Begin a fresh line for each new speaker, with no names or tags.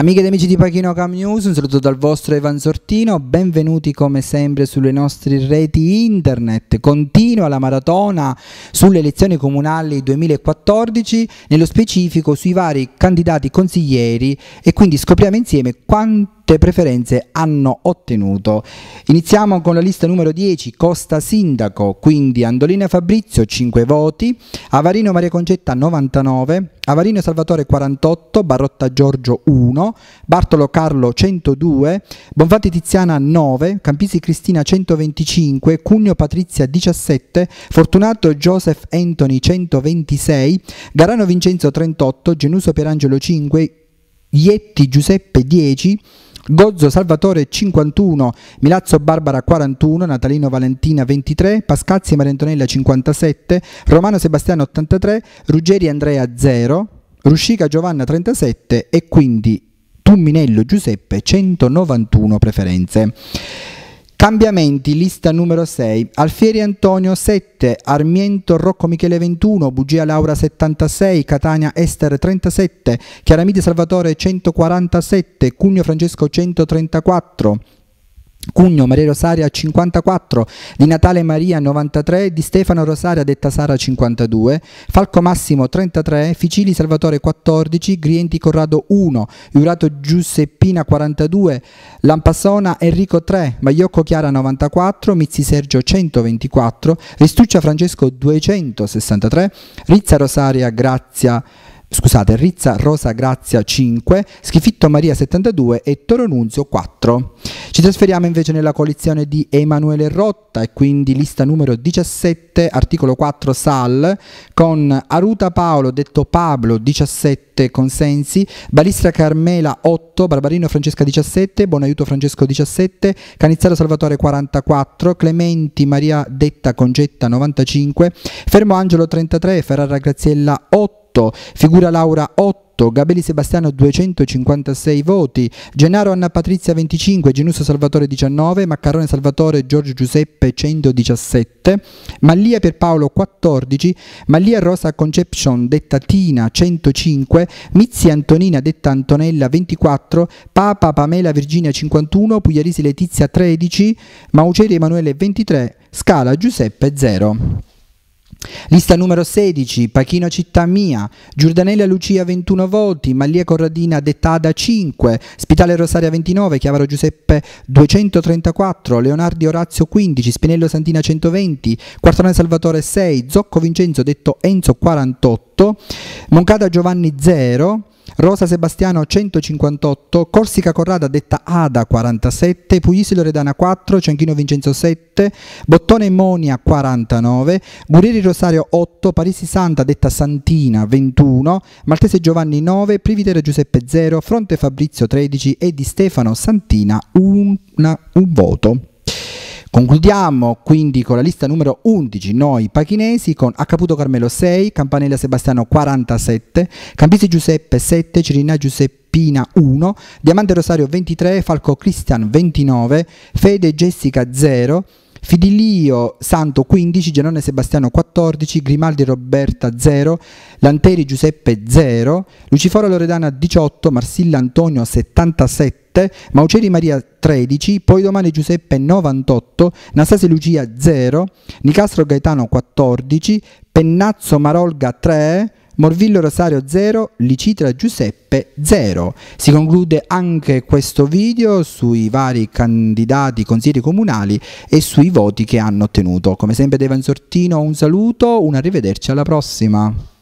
Amiche ed amici di Pachino Cam News, un saluto dal vostro Evan Sortino, benvenuti come sempre sulle nostre reti internet. Continua la maratona sulle elezioni comunali 2014, nello specifico sui vari candidati consiglieri e quindi scopriamo insieme quanto tutte preferenze hanno ottenuto. Iniziamo con la lista numero 10, Costa Sindaco, quindi Andolina Fabrizio 5 voti, Avarino Maria Concetta 99, Avarino Salvatore 48, Barotta Giorgio 1, Bartolo Carlo 102, Bonfatti Tiziana 9, Campisi Cristina 125, Cugno Patrizia 17, Fortunato Joseph Anthony 126, Garano Vincenzo 38, Genuso Pierangelo 5, Ietti Giuseppe 10, Gozzo Salvatore 51, Milazzo Barbara 41, Natalino Valentina 23, Pascazzi Marentonella 57, Romano Sebastiano 83, Ruggeri Andrea 0, Ruscica Giovanna 37 e quindi Tumminello Giuseppe 191 preferenze. Cambiamenti, lista numero 6, Alfieri Antonio 7, Armiento Rocco Michele 21, Bugia Laura 76, Catania Ester 37, Chiaramide Salvatore 147, Cugno Francesco 134, Cugno, Maria Rosaria 54, di Natale Maria 93, di Stefano Rosaria detta Sara 52, Falco Massimo 33, Ficili Salvatore 14, Grienti Corrado 1, Iurato Giuseppina 42, Lampassona Enrico 3, Magliocco Chiara 94, Mizzi Sergio 124, Ristuccia Francesco 263, Rizza Rosaria Grazia scusate, Rizza Rosa Grazia 5, Schifitto Maria 72 e Toro Nunzio 4. Ci trasferiamo invece nella coalizione di Emanuele Rotta e quindi lista numero 17, articolo 4 Sal, con Aruta Paolo, detto Pablo, 17 consensi, Balestra Carmela 8, Barbarino Francesca 17, Bonaiuto Francesco 17, Canizzaro Salvatore 44, Clementi Maria Detta Congetta 95, Fermo Angelo 33, Ferrara Graziella 8, Figura Laura 8, 28, Gabeli Sebastiano 256 voti, Gennaro Anna Patrizia 25, Genusso Salvatore 19, Maccarone Salvatore Giorgio Giuseppe 117, Mallia Pierpaolo 14, Mallia Rosa Conception detta Tina 105, Mizzi Antonina detta Antonella 24, Papa Pamela Virginia 51, Pugliarisi Letizia 13, Mauceri Emanuele 23, Scala Giuseppe 0. Lista numero 16, Pachino Città Mia, Giordanella Lucia 21 voti, Malia Corradina Dettada 5, Spitale Rosaria 29, Chiavaro Giuseppe 234, Leonardi Orazio 15, Spinello Santina 120, Quartone Salvatore 6, Zocco Vincenzo detto Enzo 48, 108, Moncada Giovanni 0, Rosa Sebastiano 158, Corsica Corrada detta Ada 47, Puglisi Loredana 4, Cianchino Vincenzo 7, Bottone Monia 49, Gurieri Rosario 8, Parisi Santa detta Santina 21, Maltese Giovanni 9, Privitere Giuseppe 0, Fronte Fabrizio 13 e di Stefano Santina un, un voto. Concludiamo quindi con la lista numero 11, noi pachinesi, con Acaputo Carmelo 6, Campanella Sebastiano 47, Campisi Giuseppe 7, Cirina Giuseppina 1, Diamante Rosario 23, Falco Cristian 29, Fede Jessica 0, Fidilio Santo 15, Genone Sebastiano 14, Grimaldi Roberta 0, Lanteri Giuseppe 0, Luciforo Loredana 18, Marsilla Antonio 77, 97, Mauceri Maria 13, poi domani Giuseppe 98, Anastasia Lucia 0, Nicastro Gaetano 14, Pennazzo Marolga 3, Morvillo Rosario 0, Licitra Giuseppe 0. Si conclude anche questo video sui vari candidati consiglieri comunali e sui voti che hanno ottenuto. Come sempre Devan Sortino un saluto, un arrivederci alla prossima.